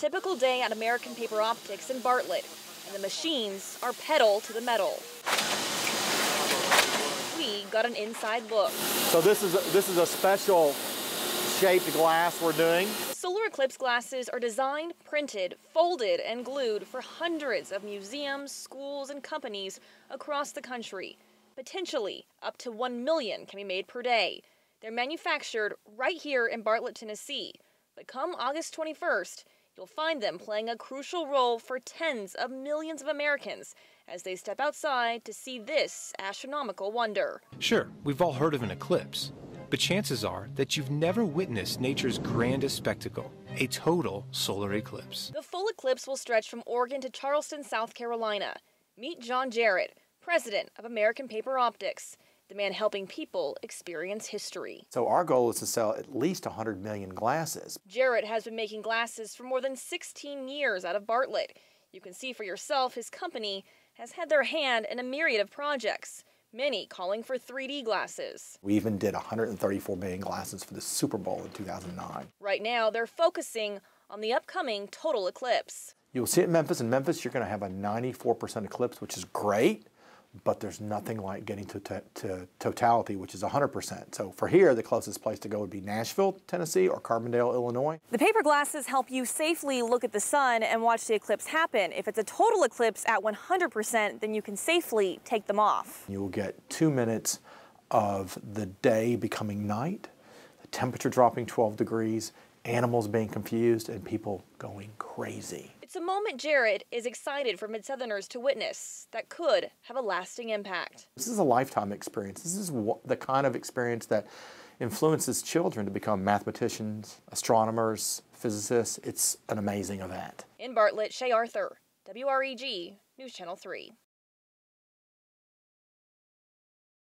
typical day at American Paper Optics in Bartlett, and the machines are pedal to the metal. We got an inside look. So this is a, this is a special shaped glass we're doing. Solar eclipse glasses are designed, printed, folded, and glued for hundreds of museums, schools, and companies across the country. Potentially, up to 1 million can be made per day. They're manufactured right here in Bartlett, Tennessee. But come August 21st, You'll find them playing a crucial role for tens of millions of Americans as they step outside to see this astronomical wonder. Sure, we've all heard of an eclipse, but chances are that you've never witnessed nature's grandest spectacle a total solar eclipse. The full eclipse will stretch from Oregon to Charleston, South Carolina. Meet John Jarrett, president of American Paper Optics the man helping people experience history. So our goal is to sell at least 100 million glasses. Jarrett has been making glasses for more than 16 years out of Bartlett. You can see for yourself his company has had their hand in a myriad of projects, many calling for 3D glasses. We even did 134 million glasses for the Super Bowl in 2009. Right now, they're focusing on the upcoming total eclipse. You'll see it in Memphis. In Memphis, you're going to have a 94% eclipse, which is great but there's nothing like getting to, to, to totality, which is 100%. So for here, the closest place to go would be Nashville, Tennessee, or Carbondale, Illinois. The paper glasses help you safely look at the sun and watch the eclipse happen. If it's a total eclipse at 100%, then you can safely take them off. You will get two minutes of the day becoming night, the temperature dropping 12 degrees, animals being confused, and people going crazy. It's a moment Jared is excited for Mid Southerners to witness that could have a lasting impact. This is a lifetime experience. This is the kind of experience that influences children to become mathematicians, astronomers, physicists. It's an amazing event. In Bartlett, Shay Arthur, WREG, News Channel 3.